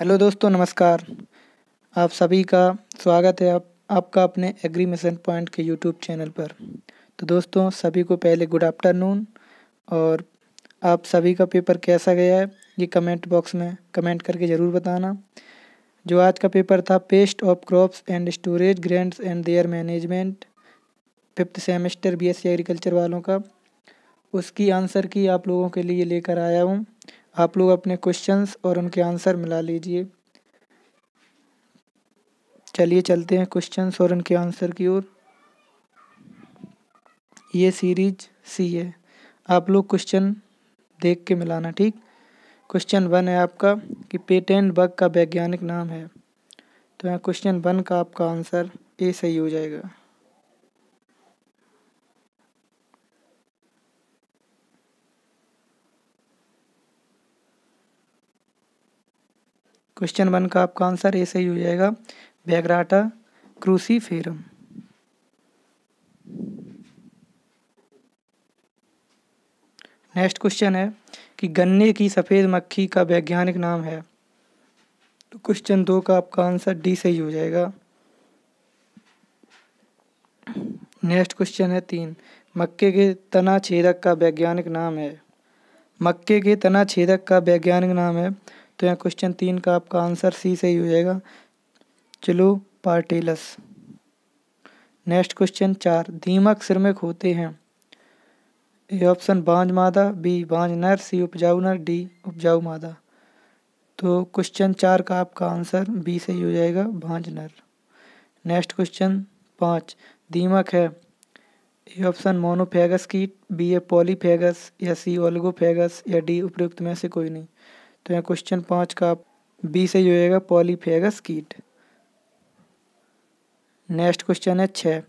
hello दोस्तों नमस्कार आप सभी का स्वागत है आप आपका अपने एग्री मिशन पॉइंट के यूट्यूब चैनल पर तो दोस्तों सभी को पहले गुड आफ्टरनून और आप सभी का पेपर कैसा गया है ये कमेंट बॉक्स में कमेंट करके ज़रूर बताना जो आज का पेपर था pests of crops and storage grains and their management fifth semester B agriculture वालों का उसकी आंसर की आप लोगों के लिए लेकर आया हूँ आप लोग अपने क्वेश्चंस और उनके आंसर मिला लीजिए चलिए चलते हैं क्वेश्चंस और उनके आंसर की ओर ये सीरीज सी है आप लोग क्वेश्चन देख के मिलाना ठीक क्वेश्चन वन है आपका कि पेटेंट बग का वैज्ञानिक नाम है तो यहाँ क्वेश्चन वन का आपका आंसर ए सही हो जाएगा क्वेश्चन वन का आपका आंसर ए सही हो जाएगा बैगराटा फेरम नेक्स्ट क्वेश्चन है कि गन्ने की सफ़ेद मक्खी का वैज्ञानिक नाम है तो क्वेश्चन दो का आपका आंसर डी सही हो जाएगा नेक्स्ट क्वेश्चन है तीन मक्के के तना छेदक का वैज्ञानिक नाम है मक्के के तना छेदक का वैज्ञानिक नाम है तो यहाँ क्वेश्चन तीन का आपका आंसर सी सही हो जाएगा चलो पार्टेलस नेक्स्ट क्वेश्चन चार दीमक श्रमिक होते हैं ए ऑप्शन बांझ मादा बी बांझ नर सी उपजाऊ नर डी उपजाऊ मादा तो क्वेश्चन चार का आपका आंसर बी सही हो जाएगा बांझ नर नेक्स्ट क्वेश्चन पाँच दीमक है ए ऑप्शन मोनोफेगस कीट बी ए पॉलीफेगस या सी ओलगोफेगस या डी उपयुक्त में से कोई नहीं तो यहाँ क्वेश्चन पाँच का बी से जो है पॉलीफेगस कीट नेक्स्ट क्वेश्चन है छः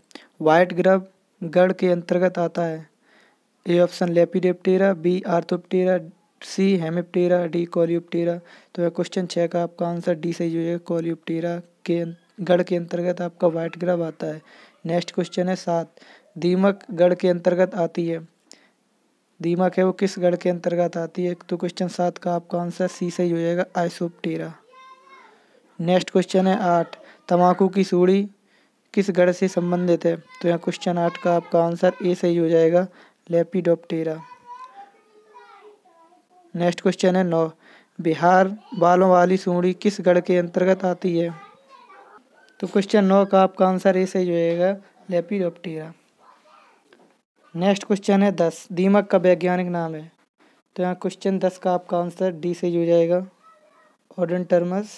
वाइट ग्रब गढ़ के अंतर्गत आता है A option Lepidoptera B Orthoptera C Hemiptera D Coleoptera तो यह क्वेश्चन छः का आपका आंसर डी से जो है कॉलियोप्टेरा के अं-, गढ़ के अंतर्गत आपका वाइट ग्रब आता है नेक्स्ट क्वेश्चन है सात दीमक गढ़ के अंतर्गत आती है दीमक है वो किस गढ़ के अंतर्गत आती है तो क्वेश्चन सात का आपका आंसर सी सही हो जाएगा आइसोपटेरा नेक्स्ट क्वेश्चन है आठ तम्बाकू की सूढ़ी किस गढ़ से संबंधित है तो यहाँ क्वेश्चन आठ का आपका आंसर ए सही हो जाएगा लेपिडोप्टेरा नेक्स्ट क्वेश्चन है नौ बिहार बालों वाली सूढ़ी किस गढ़ के अंतर्गत आती है तो क्वेश्चन नौ का आपका आंसर ए सही हो जाएगा लेपिडोप्टेरा नेक्स्ट क्वेश्चन है दस दीमक का वैज्ञानिक नाम है तो यहाँ क्वेश्चन दस का आपका आंसर डी से हो जाएगा Odontotermes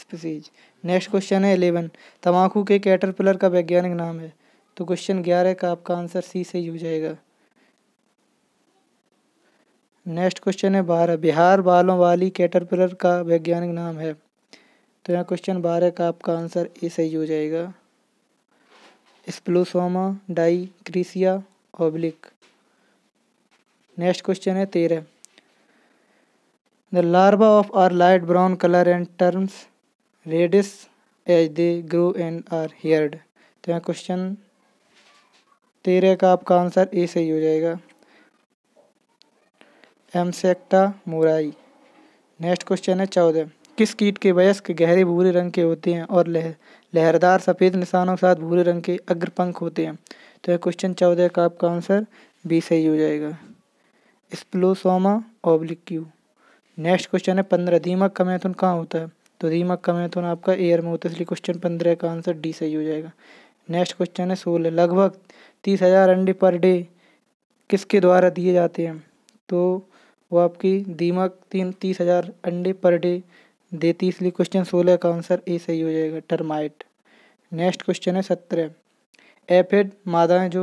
species next question है एलेवन तम्बाकू के कैटरपिलर का वैज्ञानिक नाम है तो क्वेश्चन ग्यारह का आपका आंसर सी से हो जाएगा नेक्स्ट क्वेश्चन है बारह बिहार बालों वाली कैटरपिलर का वैज्ञानिक नाम है तो यहाँ क्वेश्चन बारह का आपका आंसर ए सही हो जाएगा Spilosoma Diacrisia obliqua next question है तेरह the larva of are light brown colour and turns reddish as they grow and are haired तो यहाँ क्वेश्चन तेरह का आपका आंसर ए सही हो जाएगा Amsacta moorei next question है चौदह किस कीट के वयस्क गहरे भूरे रंग के होते हैं और लह लहरदार सफ़ेद निशानों के साथ भूरे रंग के अग्रपंख होते हैं तो क्वेश्चन चौदह का आपका आंसर बी सही हो जाएगा Spilosoma obliqua next question है पंद्रह दीमक का मैथुन कहाँ होता है तो दीमक का मैथुन आपका एयर में होता है इसलिए क्वेश्चन पंद्रह का आंसर डी सही हो जाएगा नेक्स्ट क्वेश्चन है सोलह लगभग तीस हज़ार अंडे पर डे किसके द्वारा दिए जाते हैं तो वो आपकी दीमक तीन तीस हज़ार अंडे पर डे देती इसलिए क्वेश्चन सोलह का आंसर ए सही हो जाएगा टर्माइट नेक्स्ट क्वेश्चन है सत्रह एफेड मादाएँ जो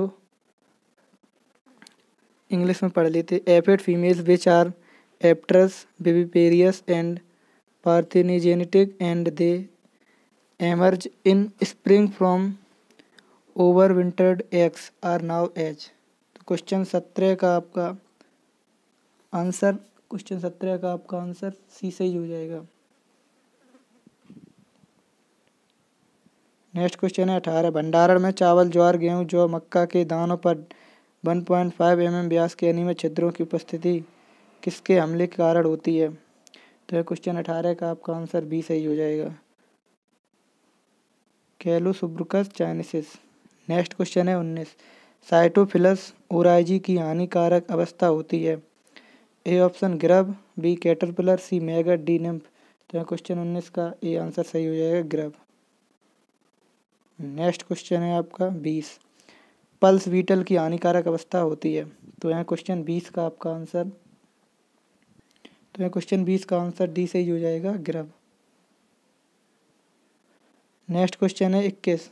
इंग्लिश में पढ़ लेते aphid females which are apterous viviparous and parthenogenetic and they emerge in spring from overwintered eggs are now as तो क्वेश्चन सत्रह का आपका आंसर क्वेश्चन सत्रह का आपका आंसर सी सही हो जाएगा नेक्स्ट क्वेश्चन है अठारह भंडारण में चावल ज्वार गेहूं जो मक्का के दानों पर 1.5 पॉइंट mm व्यास के अनियमित छिद्रों की उपस्थिति किसके हमले के कारण होती है तो क्वेश्चन अठारह का आपका आंसर बी सही हो जाएगा कैलो चाइनिसिस नेक्स्ट क्वेश्चन है उन्नीस साइटोफिलस ओराइजी की हानिकारक अवस्था होती है A option grub B caterpillar C maggot D nymph तो क्वेश्चन उन्नीस का ए आंसर सही हो जाएगा ग्रब नेक्स्ट क्वेश्चन है आपका बीस पल्स बीटल की हानिकारक अवस्था होती है तो यहाँ क्वेश्चन बीस का आपका आंसर तो यहाँ क्वेश्चन बीस का आंसर डी से ही हो जाएगा ग्रभ नेक्स्ट क्वेश्चन है इक्कीस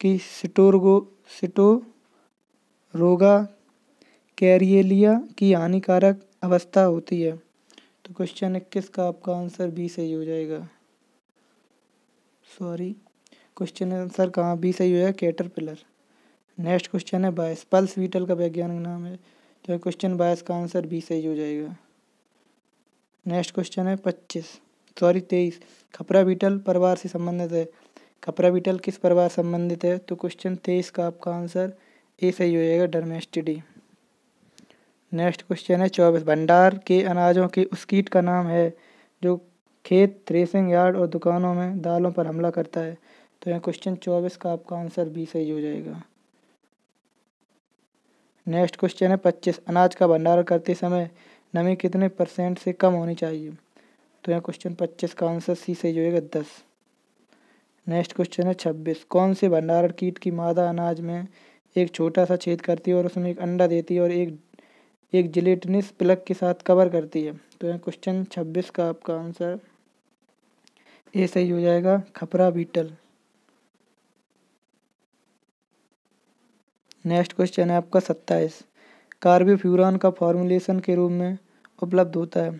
कि सिटोरगो सिटो रोगा कैरियलिया की हानिकारक अवस्था होती है तो क्वेश्चन इक्कीस का आपका आंसर बी से ही हो जाएगा सॉरी क्वेश्चन आंसर कहाँ बी सही हुआ होगा कैटरपिलर नेक्स्ट क्वेश्चन है बायस पल्स वीटल का वैज्ञानिक नाम है तो क्वेश्चन बायस का आंसर बी सही हो जाएगा नेक्स्ट क्वेश्चन है पच्चीस सॉरी तेईस खपरा बीटल परिवार से संबंधित है खपरा बीटल किस परिवार संबंधित है तो क्वेश्चन तेईस का आपका आंसर ए सही हो जाएगा डरमेस्टिडी नेक्स्ट क्वेश्चन है चौबीस भंडार के अनाजों के उस कीट का नाम है जो खेत थ्रेसिंग यार्ड और दुकानों में दालों पर हमला करता है तो यहाँ क्वेश्चन चौबीस का आपका आंसर बी सही हो जाएगा नेक्स्ट क्वेश्चन है पच्चीस अनाज का भंडारण करते समय नमी कितने परसेंट से कम होनी चाहिए तो यहाँ क्वेश्चन पच्चीस का आंसर सी सही हो जाएगा दस नेक्स्ट क्वेश्चन है छब्बीस कौन से भंडारण कीट की मादा अनाज में एक छोटा सा छेद करती है और उसमें एक अंडा देती है और एक एक जिलेटनिस प्लग के साथ कवर करती है तो यहाँ क्वेश्चन छब्बीस का आपका आंसर ए सही हो जाएगा खपरा बीटल नेक्स्ट क्वेश्चन है आपका सत्ताईस कार्बोफ्यूरान का फॉर्मुलेशन के रूप में उपलब्ध होता है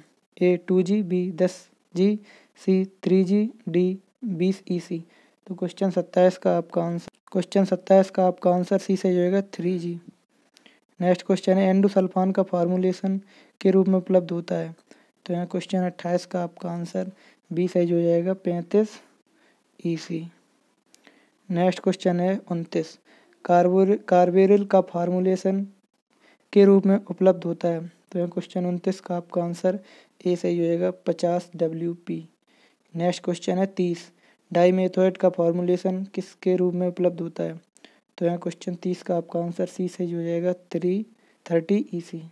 ए टू जी बी दस जी सी थ्री जी डी बीस ई e सी तो क्वेश्चन सत्ताईस का आपका आंसर क्वेश्चन सत्ताईस का आपका आंसर सी से जाएगा थ्री जी नेक्स्ट क्वेश्चन है एंडोसल्फान का फॉर्मुलेशन के रूप में उपलब्ध होता है तो यहाँ क्वेश्चन अट्ठाईस का आपका आंसर बी साइज हो जाएगा पैंतीस ई सी नेक्स्ट क्वेश्चन है उनतीस कार्बोर कार्बेरिल का फार्मूलेशन के रूप में उपलब्ध होता है तो यहाँ क्वेश्चन उनतीस का आपका आंसर ए सही होएगा पचास डब्ल्यू पी नेक्स्ट क्वेश्चन है तीस डाई मेथोइड का फार्मूलेशन किसके रूप में उपलब्ध होता है तो यहाँ क्वेश्चन तीस का आपका आंसर सी सही हो जाएगा three thirty E C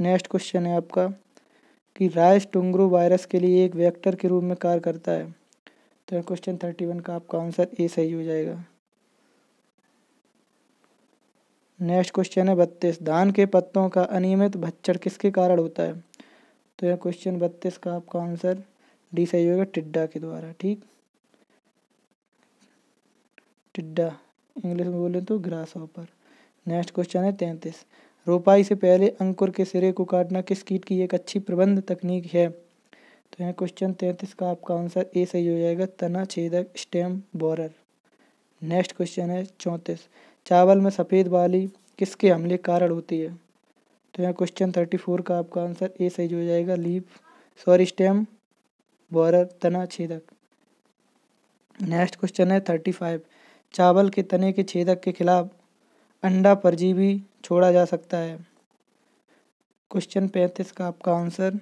next question है आपका कि राइस टुंगरू वायरस के लिए एक वेक्टर के रूप में कार्य करता है तो यह क्वेश्चन थर्टी वन का आपका आंसर ए सही हो जाएगा नेक्स्ट क्वेश्चन है बत्तीस धान के पत्तों का अनियमित भच्चर किसके कारण होता है तो यह क्वेश्चन बत्तीस का आपका आंसर डी सही होगा टिड्डा के द्वारा ठीक टिड्डा इंग्लिश में बोले तो ग्रास ऑपर नेक्स्ट क्वेश्चन है तैंतीस रोपाई से पहले अंकुर के सिरे को काटना किस कीट की एक अच्छी प्रबंध तकनीक है तो यह क्वेश्चन तैंतीस का आपका आंसर ए सही हो जाएगा तना छेदक स्टेम बोरर नेक्स्ट क्वेश्चन है चौंतीस चावल में सफ़ेद बाली किसके हमले कारण होती है तो यहाँ क्वेश्चन थर्टी फोर का आपका आंसर ए सही हो जाएगा लीप सॉरी स्टेम बॉरर तना छेदक नेक्स्ट क्वेश्चन है थर्टी फाइव चावल के तने के छेदक के खिलाफ अंडा परजीवी छोड़ा जा सकता है क्वेश्चन पैंतीस का आपका आंसर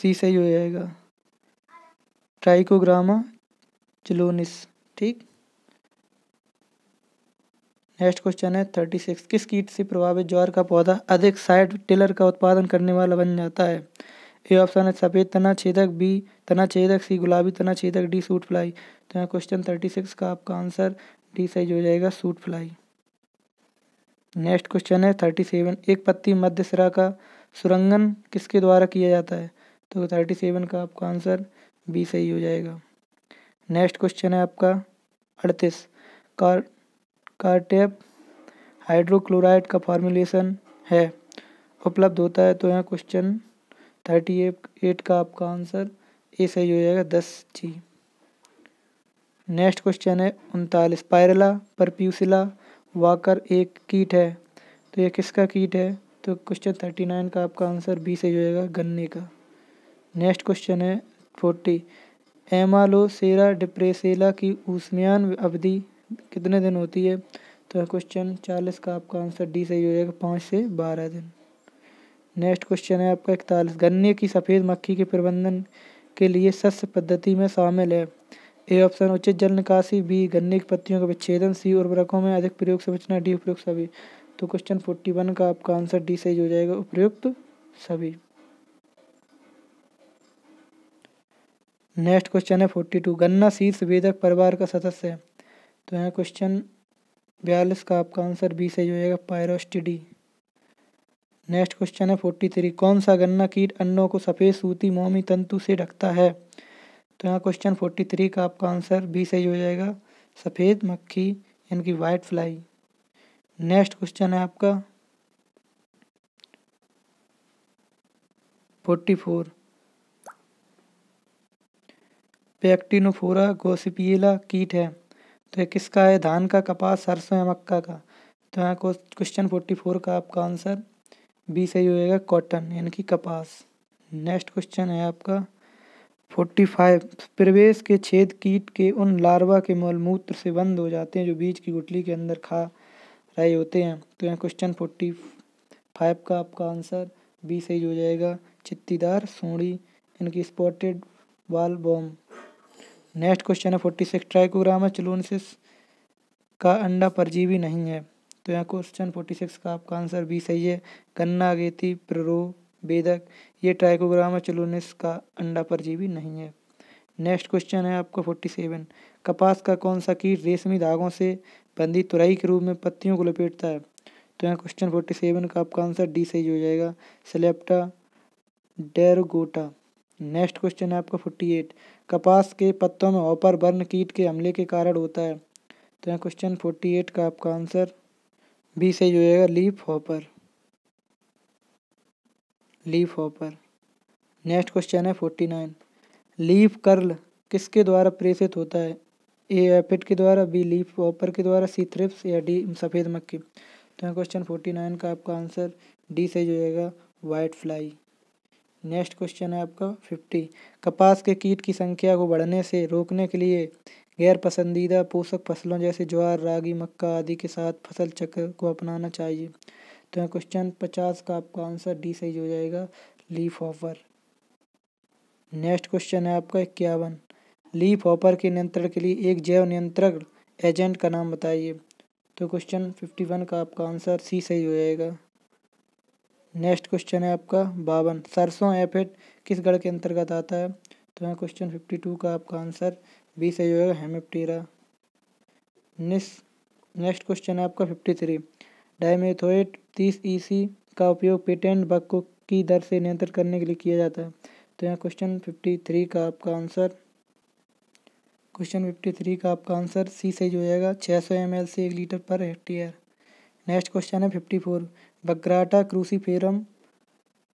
सी सही हो जाएगा ट्राइकोग्रामा चलोनिस ठीक नेक्स्ट क्वेश्चन है थर्टी सिक्स किस कीट से प्रभावित ज्वार का पौधा अधिक साइड टिलर का उत्पादन करने वाला बन जाता है ए ऑप्शन है सफ़ेद तना छेदक बी तना छेदक सी गुलाबी तना छेदक डी सूट फ्लाई तो यहाँ क्वेश्चन थर्टी सिक्स का आपका आंसर डी साइज हो जाएगा सूट फ्लाई नेक्स्ट क्वेश्चन है थर्टी सेवन एक पत्ती मध्य सिरा का सुरंगन किसके द्वारा किया जाता है तो थर्टी सेवन का आपका आंसर बी सही हो जाएगा नेक्स्ट क्वेश्चन है आपका अड़तीस कार कारटेप हाइड्रोक्लोराइड का फॉर्मूलेशन है उपलब्ध होता है तो यहाँ क्वेश्चन थर्टी एट का आपका आंसर ए सही हो जाएगा दस जी नेक्स्ट क्वेश्चन है उनतालीस पायरला परप्यूसिला वाकर एक कीट है तो ये किसका कीट है तो क्वेश्चन थर्टी नाइन का आपका आंसर बी सही हो जाएगा गन्ने का नेक्स्ट क्वेश्चन है फोर्टी एमालोसेरा डिप्रेसेला की ऊस्मियान अवधि कितने दिन होती है तो क्वेश्चन चालीस का आपका आंसर डी सही हो जाएगा पाँच से बारह दिन नेक्स्ट क्वेश्चन है आपका इकतालीस गन्ने की सफ़ेद मक्खी के प्रबंधन के लिए सस्य पद्धति में शामिल है ए ऑप्शन उचित जल निकासी बी गन्ने की पत्तियों का विच्छेदन सी उर्वरकों में अधिक प्रयोग से बचना डी उपयुक्त सभी तो क्वेश्चन फोर्टी वन का आपका आंसर डी सही हो जाएगा उपयुक्त सभी नेक्स्ट क्वेश्चन है फोर्टी टू गन्ना शीर्ष वेदक परिवार का सदस्य है तो यहाँ क्वेश्चन बयालीस का आपका आंसर बी सही हो जाएगा पायरोस्टिडी नेक्स्ट क्वेश्चन है फोर्टी थ्री कौन सा गन्ना कीट अन्नों को सफ़ेद सूती मोमी तंतु से ढकता है तो यहाँ क्वेश्चन फोर्टी थ्री का आपका आंसर बी सही हो जाएगा सफ़ेद मक्खी यानी कि वाइट फ्लाई नेक्स्ट क्वेश्चन है आपका फोर्टी फोर पैक्टिनोफोरा गोसिपियला कीट है तो ये किसका है धान का कपास सरसों या मक्का का तो यहाँ क्वेश्चन फोर्टी फोर का आपका आंसर बी सही होएगा कॉटन यानी कि कपास नेक्स्ट क्वेश्चन है आपका फोर्टी फाइव प्रवेश के छेद कीट के उन लार्वा के मलमूत्र से बंद हो जाते हैं जो बीज की गुटली के अंदर खा रहे होते हैं तो यहाँ क्वेश्चन फोर्टी फाइव का आपका आंसर बी सही हो जाएगा चित्तीदार सूढ़ी यानी कि स्पॉटेड वाल बॉम्ब नेक्स्ट क्वेश्चन है फोर्टी सिक्स चलोनसिस का अंडा परजीवी नहीं है तो यहाँ क्वेश्चन फोर्टी सिक्स का आपका आंसर बी सही है गन्ना गेती प्ररो बेदक ये ट्राइकोग्रामा चलोनिस का अंडा परजीवी नहीं है नेक्स्ट क्वेश्चन है आपका फोर्टी सेवन कपास का कौन सा कीट रेशमी धागों से बंदी तुराई के रूप में पत्तियों को लपेटता है तो यहाँ क्वेश्चन फोर्टी सेवन का आपका आंसर डी सही हो जाएगा सेलेप्टा डेरगोटा नेक्स्ट क्वेश्चन है आपका फोर्टी एट कपास के पत्तों में ऑपर बर्न कीट के हमले के कारण होता है तो यहाँ क्वेश्चन फोर्टी एट का आपका आंसर बी सही हो जाएगा leaf hopper leaf hopper next question है फोर्टी नाइन लीफ कर्ल किसके द्वारा प्रेषित होता है ए एफिड के द्वारा बी लीफ हॉपर के द्वारा सी थ्रिप्स या डी सफ़ेद मक्खी तो यहाँ क्वेश्चन फोर्टी नाइन का आपका आंसर डी सही हो जाएगा वाइट फ्लाई नेक्स्ट क्वेश्चन है आपका फिफ्टी कपास के कीट की संख्या को बढ़ने से रोकने के लिए गैर पसंदीदा पोषक फसलों जैसे ज्वार रागी मक्का आदि के साथ फसल चक्र को अपनाना चाहिए तो क्वेश्चन पचास का आपका आंसर डी सही हो जाएगा लीफ ऑफर नेक्स्ट क्वेश्चन है आपका इक्यावन लीफ ऑफर के नियंत्रण के लिए एक जैव नियंत्रक एजेंट का नाम बताइए तो क्वेश्चन फिफ्टी वन का आपका आंसर सी सही हो जाएगा नेक्स्ट क्वेश्चन है आपका बावन सरसों किस गढ़ के अंतर्गत आता है तो यहाँ क्वेश्चन फिफ्टी टू का आपका आंसर बी सही होगा हेमिप्टीरा नेक्स्ट क्वेश्चन है आपका फिफ्टी थ्री डायमेथोएट तीस ई e सी का उपयोग पेटेंट बग को की दर से नियंत्रित करने के लिए किया जाता है तो यहाँ क्वेश्चन फिफ्टी थ्री का आपका आंसर क्वेश्चन फिफ्टी थ्री का आपका आंसर सी सही हो जाएगा छः सौ एम एल से एक litre per hectare next question है फिफ्टी फोर बग्राटा क्रूसीफेरम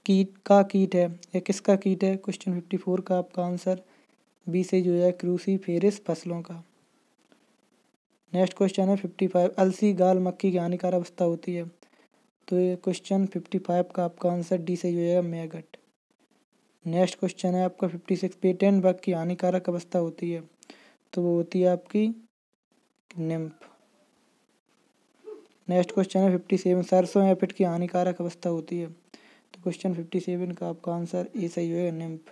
कीट का कीट है या किसका कीट है क्वेश्चन फिफ्टी फोर का आपका आंसर बी से जो है क्रूसी फेरिस फसलों का नेक्स्ट क्वेश्चन है फिफ्टी फाइव अलसी गाल मक्खी की हानिकार अवस्था होती है तो ये क्वेश्चन फिफ्टी फाइव का आपका आंसर डी से जो है मैगट नेक्स्ट क्वेश्चन है आपका फिफ्टी सिक्स पेटेंट बग की हानिकारक अवस्था होती है तो वो होती है आपकी निम्फ नेक्स्ट क्वेश्चन है फिफ्टी सेवन सरसों या फिट की हानिकारक अवस्था होती है तो क्वेश्चन फिफ्टी सेवन का आपका आंसर ए सही होगा निम्फ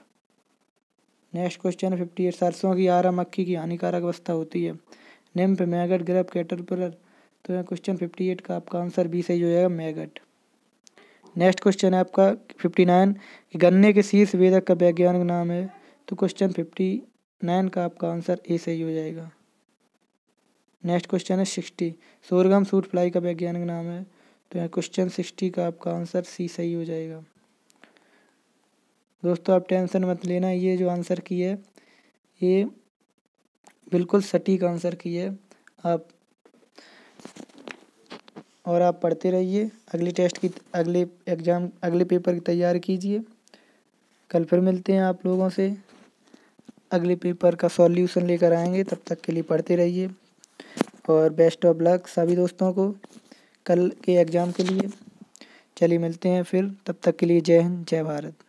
नेक्स्ट क्वेश्चन है फिफ्टी एट सरसों की आरा मक्खी की हानिकारक अवस्था होती है निम्फ मैगट ग्रप कैटरपिलर तो यह क्वेश्चन फिफ्टी एट का आपका आंसर बी सही हो जाएगा मैगट नेक्स्ट क्वेश्चन है आपका फिफ्टी नाइन कि गन्ने के शीर्ष वेदक का वैज्ञानिक नाम है तो क्वेश्चन फिफ्टी नाइन का आपका आंसर ए सही हो जाएगा नेक्स्ट क्वेश्चन है सिक्सटी सोरगम सूट फ्लाई का वैज्ञानिक नाम है तो यहाँ क्वेश्चन सिक्सटी का आपका आंसर सी सही हो जाएगा दोस्तों आप टेंशन मत लेना ये जो आंसर की है ये बिल्कुल सटीक आंसर की है आप और आप पढ़ते रहिए अगले टेस्ट की अगले एग्ज़ाम अगले पेपर की तैयारी कीजिए कल फिर मिलते हैं आप लोगों से अगले पेपर का सॉल्यूशन लेकर आएंगे तब तक के लिए पढ़ते रहिए और बेस्ट ऑफ लक सभी दोस्तों को कल के एग्ज़ाम के लिए चलिए मिलते हैं फिर तब तक के लिए जय हिंद जय भारत